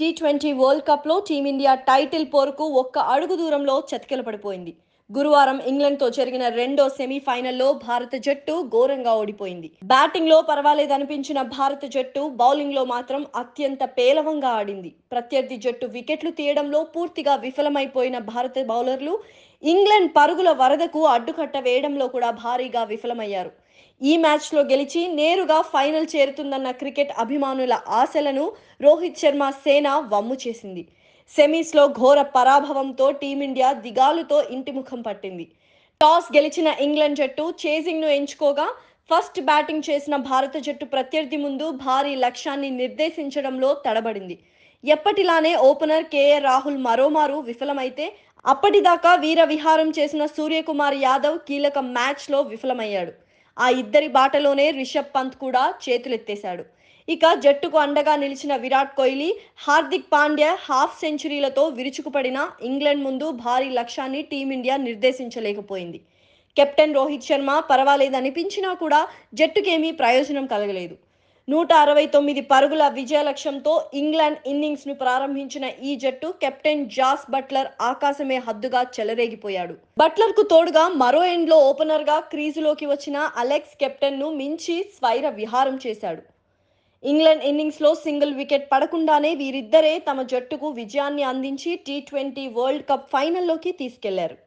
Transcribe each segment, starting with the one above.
tea twenty world కప్లో team India title పోరుకు ఒక్క అడుగు దూరంలో చతికిల పడిపోయింది గురువారం ఇంగ్లండ్తో జరిగిన రెండో సెమీఫైనల్లో భారత జట్టు ఘోరంగా ఓడిపోయింది బ్యాటింగ్లో పర్వాలేదనిపించిన భారత జట్టు బౌలింగ్లో మాత్రం అత్యంత పేలవంగా ఆడింది ప్రత్యర్థి జట్టు వికెట్లు తీయడంలో పూర్తిగా విఫలమైపోయిన భారత బౌలర్లు ఇంగ్లాండ్ పరుగుల వరదకు అడ్డుకట్ట వేయడంలో కూడా భారీగా విఫలమయ్యారు ఈ మ్యాచ్లో గెలిచి నేరుగా ఫైనల్ చేరుతుందన్న క్రికెట్ అభిమానుల ఆశలను రోహిత్ శర్మ సేన వమ్ము చేసింది సెమీస్లో ఘోర పరాభవంతో టీమిండియా దిగాలుతో ఇంటి ముఖం పట్టింది టాస్ గెలిచిన ఇంగ్లాండ్ జట్టు చేజింగ్ను ఎంచుకోగా ఫస్ట్ బ్యాటింగ్ చేసిన భారత జట్టు ప్రత్యర్థి ముందు భారీ లక్ష్యాన్ని నిర్దేశించడంలో తడబడింది ఎప్పటిలానే ఓపెనర్ కేఏ రాహుల్ మరోమారు విఫలమైతే అప్పటిదాకా వీర విహారం చేసిన సూర్యకుమార్ యాదవ్ కీలక మ్యాచ్లో విఫలమయ్యాడు ఆ ఇద్దరి బాటలోనే రిషబ్ పంత్ కూడా చేతులెత్తేశాడు ఇక జట్టుకు అండగా నిలిచిన విరాట్ కోహ్లీ హార్దిక్ పాండ్యా హాఫ్ సెంచరీలతో విరుచుకుపడిన ఇంగ్లాండ్ ముందు భారీ లక్ష్యాన్ని టీమిండియా నిర్దేశించలేకపోయింది కెప్టెన్ రోహిత్ శర్మ పర్వాలేదనిపించినా కూడా జట్టుకేమీ ప్రయోజనం కలగలేదు నూట అరవై తొమ్మిది పరుగుల విజయ లక్ష్యంతో ఇంగ్లాండ్ ఇన్నింగ్స్ను ప్రారంభించిన ఈ జట్టు కెప్టెన్ జాస్ బట్లర్ ఆకాశమే హద్దుగా చెలరేగిపోయాడు బట్లర్కు తోడుగా మరో ఎండ్లో ఓపెనర్గా క్రీజులోకి వచ్చిన అలెక్స్ కెప్టెన్ను మించి స్వైర విహారం చేశాడు ఇంగ్లాండ్ ఇన్నింగ్స్లో సింగిల్ వికెట్ పడకుండానే వీరిద్దరే తమ జట్టుకు విజయాన్ని అందించి టీ ట్వంటీ వరల్డ్ కప్ ఫైనల్లోకి తీసుకెళ్లారు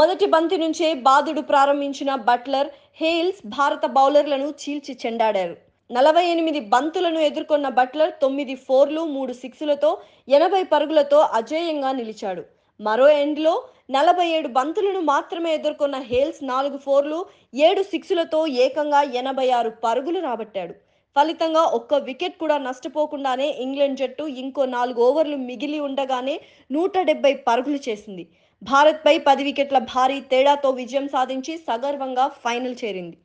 మొదటి బంతి నుంచే బాదుడు ప్రారంభించిన బట్లర్ హేల్స్ భారత బౌలర్లను చీల్చి చెండాడారు నలభై ఎనిమిది బంతులను ఎదుర్కొన్న బట్లర్ తొమ్మిది ఫోర్లు మూడు సిక్స్లతో ఎనభై పరుగులతో అజేయంగా నిలిచాడు మరో ఎండ్లో నలభై ఏడు బంతులను మాత్రమే ఎదుర్కొన్న హేల్స్ నాలుగు ఫోర్లు ఏడు సిక్స్లతో ఏకంగా ఎనభై ఆరు పరుగులు రాబట్టాడు ఫలితంగా ఒక్క వికెట్ కూడా నష్టపోకుండానే ఇంగ్లాండ్ జట్టు ఇంకో నాలుగు ఓవర్లు మిగిలి ఉండగానే నూట డెబ్బై పరుగులు చేసింది భారత్పై పది వికెట్ల భారీ తేడాతో విజయం సాధించి సగర్వంగా ఫైనల్ చేరింది